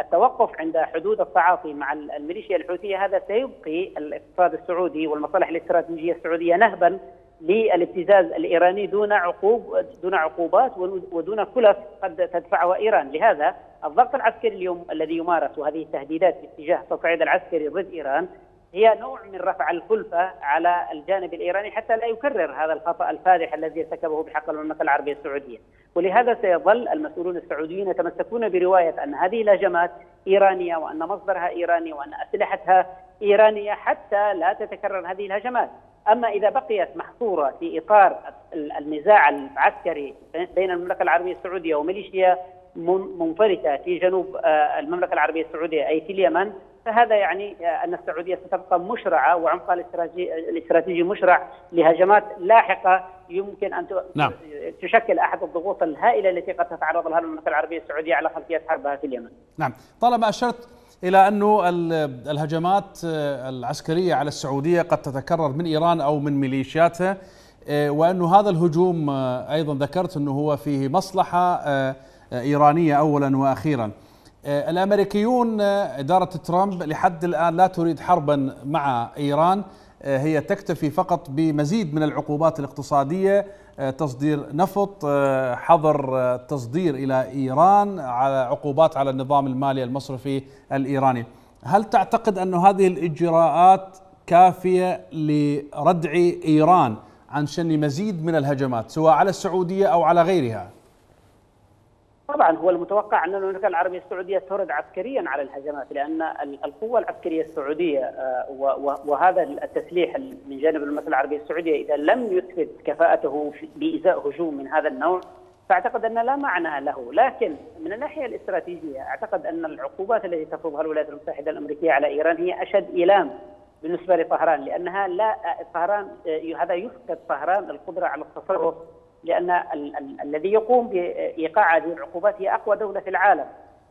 التوقف عند حدود التعاطي مع الميليشيا الحوثيه هذا سيبقي الاقتصاد السعودي والمصالح الاستراتيجيه السعوديه نهبا للابتزاز الايراني دون عقوب دون عقوبات ودون كلف قد تدفعها ايران، لهذا الضغط العسكري اليوم الذي يمارس وهذه التهديدات باتجاه التصعيد العسكري ضد ايران هي نوع من رفع الكلفة على الجانب الإيراني حتى لا يكرر هذا الخطأ الفادح الذي ارتكبه بحق المملكة العربية السعودية ولهذا سيظل المسؤولون السعوديين يتمسكون برواية أن هذه الهجمات إيرانية وأن مصدرها إيراني وأن أسلحتها إيرانية حتى لا تتكرر هذه الهجمات أما إذا بقيت محصورة في إطار النزاع العسكري بين المملكة العربية السعودية وميليشيا منفلتة في جنوب آه، المملكة العربية السعودية أي في اليمن فهذا يعني ان السعوديه ستبقى مشرعه وعمقها الاستراتيجي مشرع لهجمات لاحقه يمكن ان نعم. تشكل احد الضغوط الهائله التي قد تتعرض لها المملكه العربيه السعوديه على خلفيه حربها في اليمن. نعم، طالما اشرت الى انه الهجمات العسكريه على السعوديه قد تتكرر من ايران او من ميليشياتها آه، وانه هذا الهجوم آه، ايضا ذكرت انه هو فيه مصلحه آه، ايرانيه اولا واخيرا. آه، الامريكيون آه، اداره ترامب لحد الان لا تريد حربا مع ايران آه، هي تكتفي فقط بمزيد من العقوبات الاقتصاديه تصدير نفط حظر تصدير الى ايران على عقوبات على النظام المالي المصرفي الايراني هل تعتقد ان هذه الاجراءات كافيه لردع ايران عن شن مزيد من الهجمات سواء على السعوديه او على غيرها طبعا هو المتوقع ان المملكه العربيه السعوديه ترد عسكريا على الهجمات لان القوه العسكريه السعوديه آه، وهذا التسليح من جانب المملكه العربيه السعوديه اذا لم يثبت كفاءته بازاء هجوم من هذا النوع فاعتقد ان لا معنى له، لكن من الناحيه الاستراتيجيه اعتقد ان العقوبات التي تفرضها الولايات المتحده الامريكيه على ايران هي اشد ايلام بالنسبه لطهران لانها لا آه، طهران آه، هذا يفقد طهران القدره على التصرف لأن ال ال الذي يقوم بإيقاع هذه العقوبات هي أقوى دولة في العالم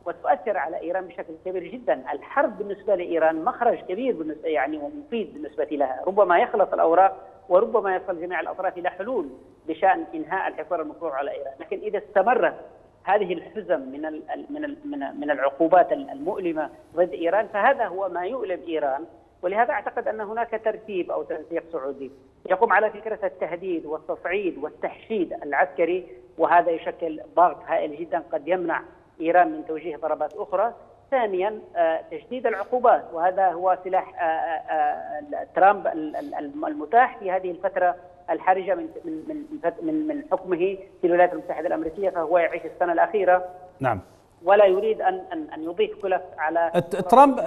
وتؤثر على إيران بشكل كبير جدا الحرب بالنسبة لإيران مخرج كبير بالنسبة يعني ومفيد بالنسبة لها ربما يخلط الأوراق وربما يصل جميع الأطراف إلى حلول بشأن إنهاء الحصار المفروض على إيران لكن إذا استمرت هذه الحزم من ال من ال من العقوبات المؤلمه ضد ايران فهذا هو ما يؤلم ايران ولهذا اعتقد ان هناك ترتيب او تنسيق سعودي يقوم على فكرة التهديد والتصعيد والتحشيد العسكري وهذا يشكل ضغط هائل جدا قد يمنع إيران من توجيه ضربات أخرى ثانيا آه، تشديد العقوبات وهذا هو سلاح آه، آه، ترامب المتاح في هذه الفترة الحرجة من من من من حكمه في الولايات المتحدة الأمريكية فهو يعيش السنة الأخيرة نعم ولا يريد ان ان ان يضيف كلف على ترامب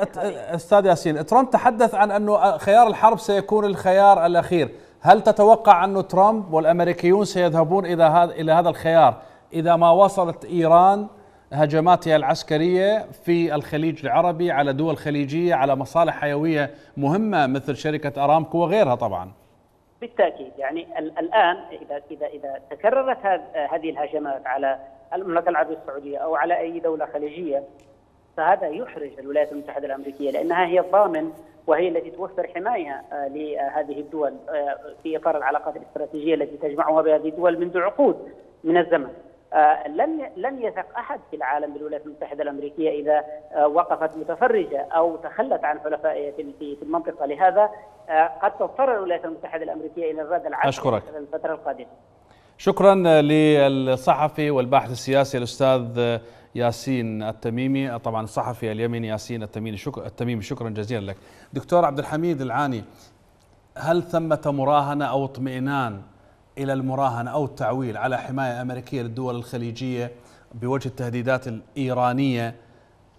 استاذ ياسين ترامب تحدث عن انه خيار الحرب سيكون الخيار الاخير، هل تتوقع انه ترامب والامريكيون سيذهبون الى هذا الى هذا الخيار اذا ما وصلت ايران هجماتها العسكريه في الخليج العربي على دول خليجيه على مصالح حيويه مهمه مثل شركه ارامكو وغيرها طبعا. بالتاكيد يعني الان اذا اذا اذا تكررت هذه الهجمات على المملكه العربيه السعوديه او على اي دوله خليجيه فهذا يحرج الولايات المتحده الامريكيه لانها هي الضامن وهي التي توفر حمايه آه، لهذه الدول آه، في اطار العلاقات الاستراتيجيه التي تجمعها بهذه الدول منذ عقود من الزمن. آه، لن لن يثق احد في العالم بالولايات المتحده الامريكيه اذا وقفت متفرجه او تخلت عن حلفائها في في المنطقه، لهذا قد تضطر الولايات المتحده الامريكيه الى الرد العسكري في الفتره القادمه. شكرا للصحفي والباحث السياسي الاستاذ ياسين التميمي طبعا الصحفي اليمني ياسين التميمي شكرا التميمي شكرا جزيلا لك دكتور عبد الحميد العاني هل ثمة مراهنة أو اطمئنان إلى المراهنة أو التعويل على حماية أمريكية للدول الخليجية بوجه التهديدات الإيرانية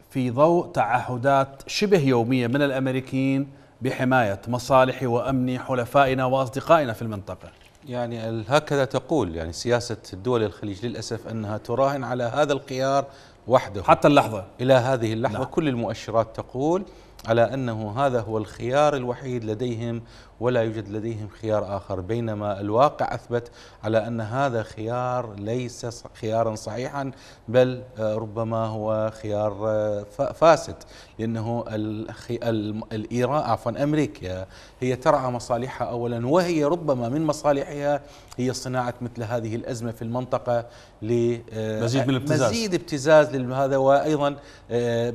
في ضوء تعهدات شبه يومية من الأمريكيين بحماية مصالح وأمن حلفائنا وأصدقائنا في المنطقة يعني هكذا تقول يعني سياسة الدول الخليج للأسف أنها تراهن على هذا الخيار وحده حتى اللحظة إلى هذه اللحظة نعم. كل المؤشرات تقول على أنه هذا هو الخيار الوحيد لديهم ولا يوجد لديهم خيار آخر بينما الواقع أثبت على أن هذا خيار ليس خيارا صحيحا بل آه، ربما هو خيار آه، فاسد لأنه الإيران عفوا أمريكا هي ترعى مصالحها أولا وهي ربما من مصالحها هي صناعة مثل هذه الأزمة في المنطقة لمزيد آه، من الابتزاز مزيد ابتزاز لهذا وأيضا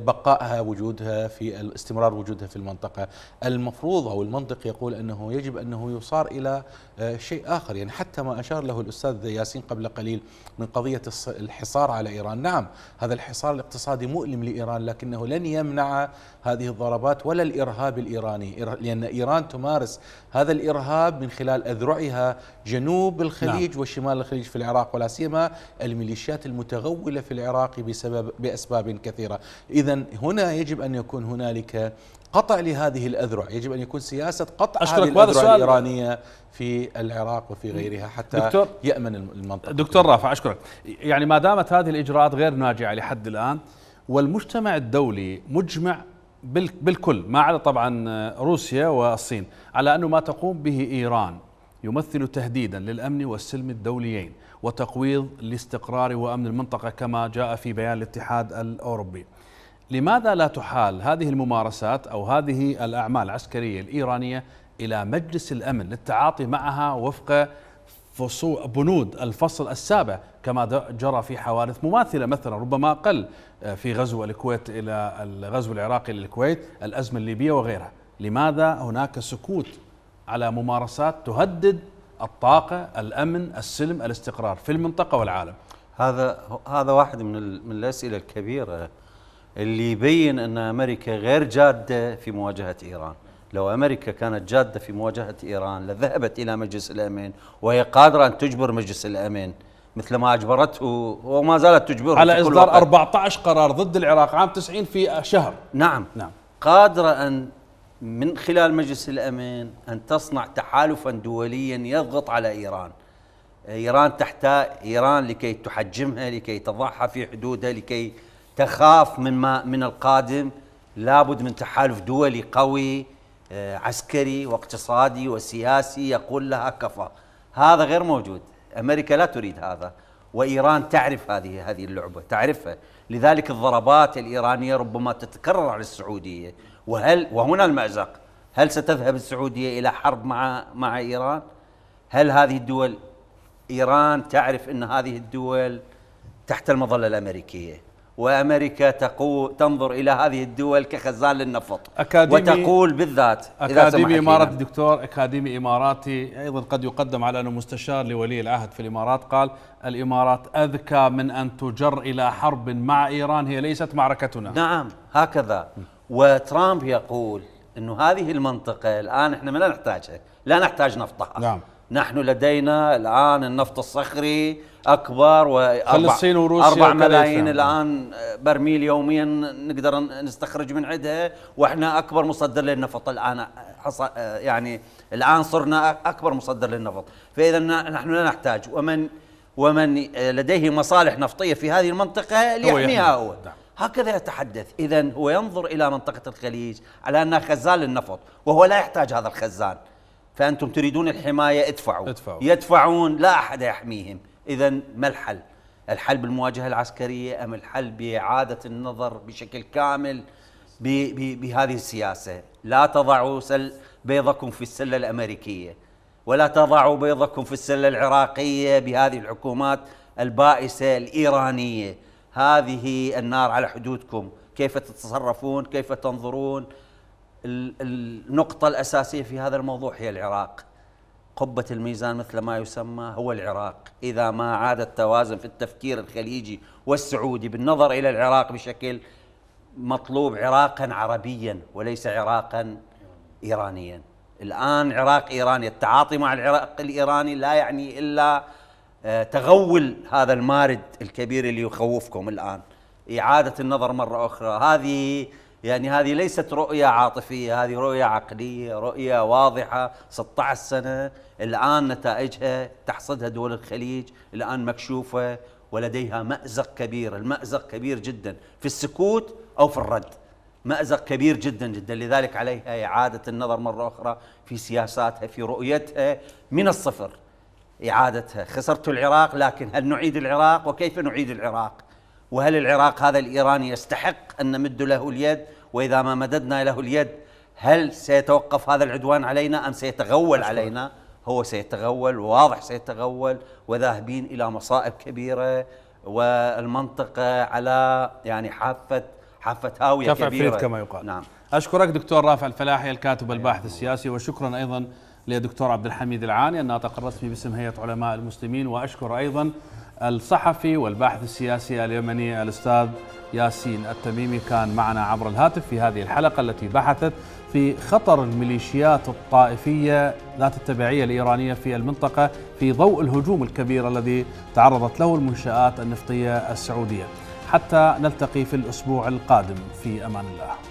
بقائها وجودها في استمرار وجودها في المنطقة المفروض أو المنطق يقول أنه أنه يجب أنه يصار إلى آه، شيء آخر يعني حتى ما أشار له الأستاذ ياسين قبل قليل من قضية الحصار على إيران نعم هذا الحصار الاقتصادي مؤلم لإيران لكنه لن يمنع هذه الضربات ولا الإرهاب الإيراني لأن إيران تمارس هذا الإرهاب من خلال أذرعها جنوب الخليج نعم. وشمال الخليج في العراق ولا سيما الميليشيات المتغولة في العراق بسبب بأسباب كثيرة إذا هنا يجب أن يكون هنالك قطع لهذه الأذرع يجب أن يكون سياسة قطع أشكرك هذه الأذرع الإيرانية في العراق وفي غيرها حتى دكتور يأمن المنطقة دكتور رافع أشكرك يعني ما دامت هذه الإجراءات غير ناجعة لحد الآن والمجتمع الدولي مجمع بالكل ما عدا طبعا روسيا والصين على أنه ما تقوم به إيران يمثل تهديدا للأمن والسلم الدوليين وتقويض الاستقرار وأمن المنطقة كما جاء في بيان الاتحاد الأوروبي لماذا لا تحال هذه الممارسات أو هذه الأعمال العسكرية الإيرانية إلى مجلس الأمن للتعاطي معها وفق فصول بنود الفصل السابع كما جرى في حوادث مماثله مثلا ربما اقل آه، في غزو الكويت الى الغزو العراقي للكويت، الازمه الليبيه وغيرها، لماذا هناك سكوت على ممارسات تهدد الطاقه، الامن، السلم، الاستقرار في المنطقه والعالم؟ هذا هذا واحد من من الاسئله الكبيره اللي يبين أن أمريكا غير جادة في مواجهة إيران لو أمريكا كانت جادة في مواجهة إيران لذهبت إلى مجلس الأمن وهي قادرة أن تجبر مجلس الأمن مثل ما اجبرته وما زالت تجبره على اصدار 14 قرار ضد العراق عام 90 في شهر نعم نعم قادره ان من خلال مجلس الامن ان تصنع تحالفا دوليا يضغط على ايران ايران تحتاج ايران لكي تحجمها لكي تضعها في حدودها لكي تخاف من ما من القادم لابد من تحالف دولي قوي آه، عسكري واقتصادي وسياسي يقول لها كفى هذا غير موجود امريكا لا تريد هذا وايران تعرف هذه هذه اللعبه تعرفها لذلك الضربات الايرانيه ربما تتكرر على السعوديه وهل وهنا المازق هل ستذهب السعوديه الى حرب مع مع ايران هل هذه الدول ايران تعرف ان هذه الدول تحت المظله الامريكيه وامريكا تقول تنظر الى هذه الدول كخزان للنفط أكاديمي وتقول بالذات اكاديمي اماراتي الدكتور اكاديمي اماراتي ايضا قد يقدم على انه مستشار لولي العهد في الامارات قال الامارات اذكى من ان تجر الى حرب مع ايران هي ليست معركتنا نعم هكذا وترامب يقول انه هذه المنطقه الان احنا ما نحتاجها لا نحتاج نفطها نعم نحن لدينا الآن النفط الصخري أكبر و الصين وروسيا 4 ملايين الآن آه، برميل يوميا نقدر نستخرج من عندها وإحنا أكبر مصدر للنفط الآن آه، آه، يعني الآن صرنا أكبر مصدر للنفط فإذا نحن لا نحتاج ومن ومن لديه مصالح نفطية في هذه المنطقة ليحميها هو, هو. نعم. هكذا يتحدث إذا هو ينظر إلى منطقة الخليج على أنها خزان للنفط وهو لا يحتاج هذا الخزان فأنتم تريدون الحماية ادفعوا, ادفعوا. يدفعون لا أحد يحميهم إذا ما الحل؟ الحل بالمواجهة العسكرية أم الحل بإعادة النظر بشكل كامل بهذه السياسة لا تضعوا سل بيضكم في السلة الأمريكية ولا تضعوا بيضكم في السلة العراقية بهذه الحكومات البائسة الإيرانية هذه النار على حدودكم كيف تتصرفون كيف تنظرون النقطة الأساسية في هذا الموضوع هي العراق قبة الميزان مثل ما يسمى هو العراق إذا ما عاد التوازن في التفكير الخليجي والسعودي بالنظر إلى العراق بشكل مطلوب عراقا عربيا وليس عراقا إيرانيا الآن عراق إيراني التعاطي مع العراق الإيراني لا يعني إلا آه، تغول هذا المارد الكبير اللي يخوفكم الآن إعادة النظر مرة أخرى هذه يعني هذه ليست رؤية عاطفية هذه رؤية عقلية رؤية واضحة 16 سنة الآن نتائجها تحصدها دول الخليج الآن مكشوفة ولديها مأزق كبير المأزق كبير جدا في السكوت أو في الرد مأزق كبير جدا جدا لذلك عليها إعادة النظر مرة أخرى في سياساتها في رؤيتها من الصفر إعادتها خسرت العراق لكن هل نعيد العراق وكيف نعيد العراق وهل العراق هذا الإيراني يستحق أن نمد له اليد وإذا ما مددنا له اليد هل سيتوقف هذا العدوان علينا أم سيتغول علينا هو سيتغول واضح سيتغول وذاهبين إلى مصائب كبيرة والمنطقة على يعني حافة حافة هاوية كبيرة كما يقال نعم أشكرك دكتور رافع الفلاحي الكاتب الباحث السياسي وشكرا أيضا لدكتور عبد الحميد العاني الناطق الرسمي باسم هيئة علماء المسلمين وأشكر أيضا الصحفي والباحث السياسي اليمني الأستاذ ياسين التميمي كان معنا عبر الهاتف في هذه الحلقة التي بحثت في خطر الميليشيات الطائفية ذات التبعية الإيرانية في المنطقة في ضوء الهجوم الكبير الذي تعرضت له المنشآت النفطية السعودية حتى نلتقي في الأسبوع القادم في أمان الله